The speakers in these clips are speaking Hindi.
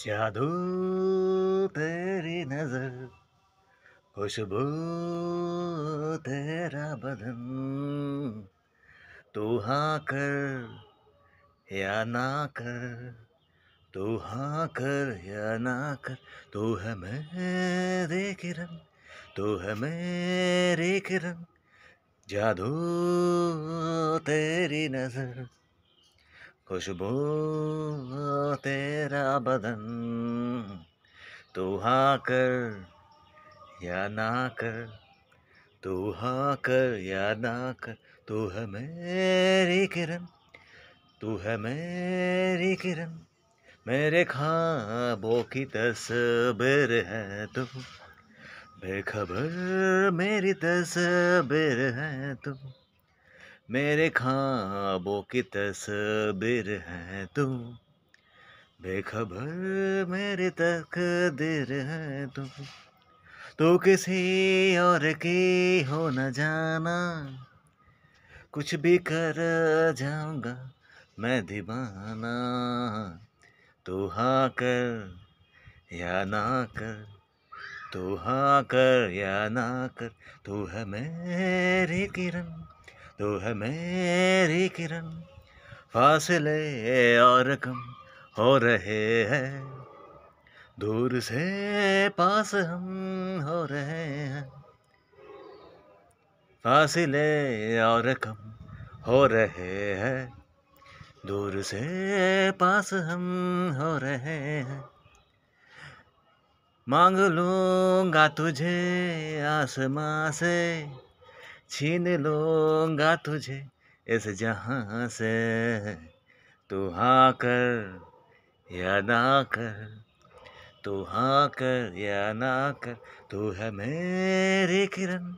जादू तेरी नजर खुशबू तेरा बदन तू हाँ कर या ना कर तू हाँ कर या ना कर तू है मेरे किरण तू है मेरे किरण जादू तेरी नजर खुशबू तेरी बदन तू हा कर या ना कर तू हा कर या ना कर तू है मेरी किरण तू है मेरी किरण मेरे खाबों की तस्वीर है तू बेखबर मेरी तस्वीर है तू मेरे खाबों की तस्वीर है तू बेखबर मेरे तकदीर है तू तो, तो किसी और की हो न जाना कुछ भी कर जाऊंगा मैं दीवाना तू तो हाँ कर या ना कर तू तो हाँ कर या ना कर तू तो है मेरी किरण तू है मेरी किरण फासले और कम हो रहे हैं दूर से पास हम हो रहे हैं फासिले और कम हो रहे हैं दूर से पास हम हो रहे हैं मांग लूंगा तुझे आसमां से छीन लूंगा तुझे इस जहां से तू हाँ कर या ना कर तो हाँ कर या ना कर तो है मेरे किरण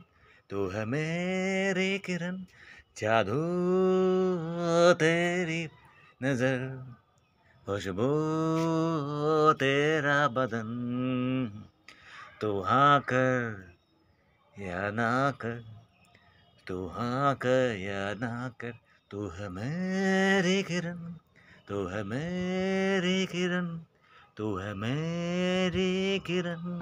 तो है मेरे किरण जादू तेरी नज़र खुशबू तेरा बदन तो हाँ कर या ना कर तो हाँ कर या ना कर तू तो है मेरी किरण तो है मेरी किरण तो है मेरी किरण